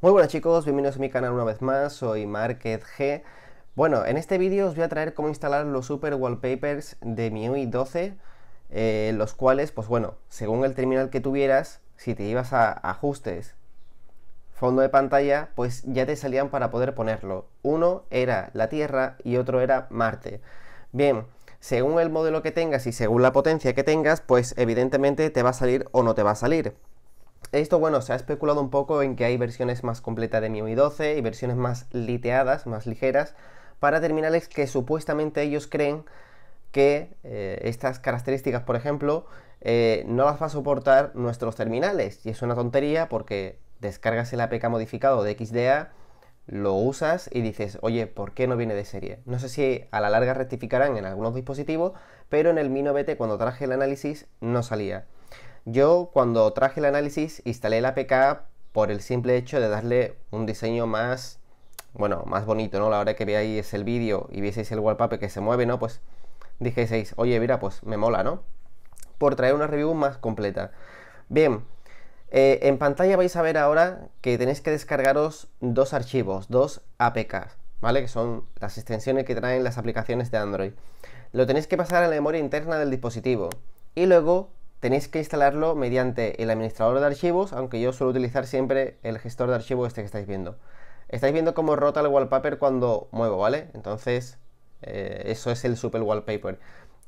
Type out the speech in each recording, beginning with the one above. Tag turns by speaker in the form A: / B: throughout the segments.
A: Muy buenas chicos, bienvenidos a mi canal una vez más, soy Market G. Bueno, en este vídeo os voy a traer cómo instalar los super wallpapers de MIUI 12, eh, los cuales, pues bueno, según el terminal que tuvieras, si te ibas a ajustes, fondo de pantalla, pues ya te salían para poder ponerlo. Uno era la Tierra y otro era Marte. Bien, según el modelo que tengas y según la potencia que tengas, pues evidentemente te va a salir o no te va a salir. Esto, bueno, se ha especulado un poco en que hay versiones más completas de MIUI 12 y versiones más liteadas, más ligeras, para terminales que supuestamente ellos creen que eh, estas características, por ejemplo, eh, no las va a soportar nuestros terminales. Y es una tontería porque descargas el APK modificado de XDA, lo usas y dices, oye, ¿por qué no viene de serie? No sé si a la larga rectificarán en algunos dispositivos, pero en el Mi 9T cuando traje el análisis no salía. Yo cuando traje el análisis instalé la APK por el simple hecho de darle un diseño más, bueno, más bonito, ¿no? La hora que veáis el vídeo y vieseis el wallpaper que se mueve, ¿no? Pues dijeseis, oye, mira, pues me mola, ¿no? Por traer una review más completa. Bien, eh, en pantalla vais a ver ahora que tenéis que descargaros dos archivos, dos apk ¿vale? Que son las extensiones que traen las aplicaciones de Android. Lo tenéis que pasar a la memoria interna del dispositivo y luego tenéis que instalarlo mediante el administrador de archivos, aunque yo suelo utilizar siempre el gestor de archivos este que estáis viendo. Estáis viendo cómo rota el wallpaper cuando muevo, ¿vale? Entonces, eh, eso es el super wallpaper,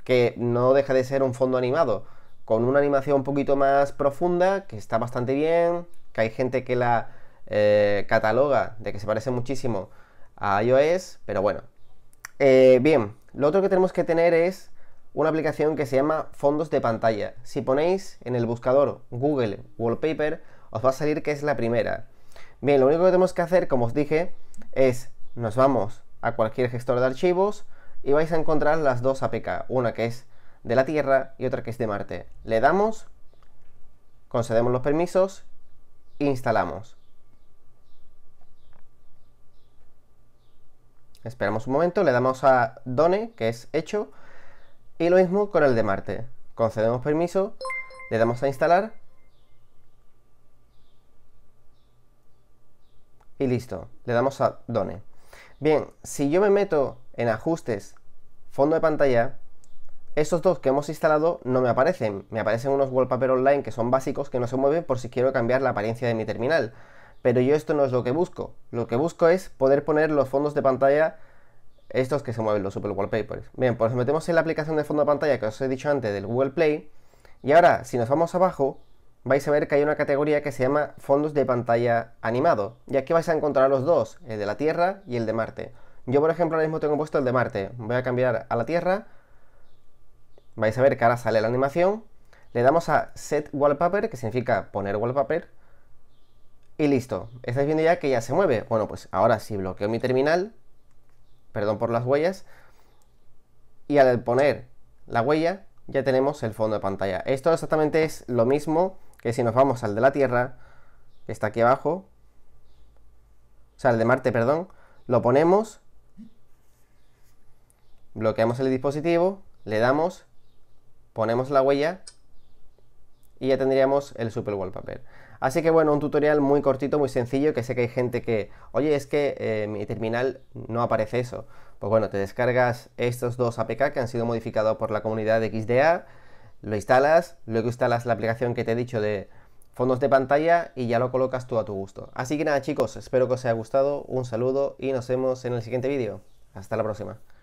A: que no deja de ser un fondo animado, con una animación un poquito más profunda, que está bastante bien, que hay gente que la eh, cataloga de que se parece muchísimo a iOS, pero bueno. Eh, bien, lo otro que tenemos que tener es una aplicación que se llama Fondos de pantalla. Si ponéis en el buscador Google Wallpaper, os va a salir que es la primera. Bien, lo único que tenemos que hacer, como os dije, es nos vamos a cualquier gestor de archivos y vais a encontrar las dos APK, una que es de la Tierra y otra que es de Marte. Le damos, concedemos los permisos instalamos. Esperamos un momento, le damos a Done, que es hecho, y lo mismo con el de Marte. Concedemos permiso, le damos a instalar. Y listo, le damos a Done. Bien, si yo me meto en ajustes, fondo de pantalla, estos dos que hemos instalado no me aparecen. Me aparecen unos wallpaper online que son básicos que no se mueven por si quiero cambiar la apariencia de mi terminal. Pero yo esto no es lo que busco. Lo que busco es poder poner los fondos de pantalla estos que se mueven los super wallpapers. Bien, pues nos metemos en la aplicación de fondo de pantalla que os he dicho antes del Google Play. Y ahora, si nos vamos abajo, vais a ver que hay una categoría que se llama fondos de pantalla animado. Y aquí vais a encontrar los dos, el de la Tierra y el de Marte. Yo, por ejemplo, ahora mismo tengo puesto el de Marte. Voy a cambiar a la Tierra. Vais a ver que ahora sale la animación. Le damos a Set Wallpaper, que significa poner wallpaper. Y listo. Estáis viendo ya que ya se mueve. Bueno, pues ahora si bloqueo mi terminal, perdón por las huellas, y al poner la huella ya tenemos el fondo de pantalla. Esto exactamente es lo mismo que si nos vamos al de la Tierra, que está aquí abajo, o sea, el de Marte, perdón, lo ponemos, bloqueamos el dispositivo, le damos, ponemos la huella y ya tendríamos el super wallpaper. Así que bueno, un tutorial muy cortito, muy sencillo, que sé que hay gente que, oye, es que en eh, mi terminal no aparece eso. Pues bueno, te descargas estos dos APK que han sido modificados por la comunidad de XDA, lo instalas, luego instalas la aplicación que te he dicho de fondos de pantalla y ya lo colocas tú a tu gusto. Así que nada chicos, espero que os haya gustado, un saludo y nos vemos en el siguiente vídeo. Hasta la próxima.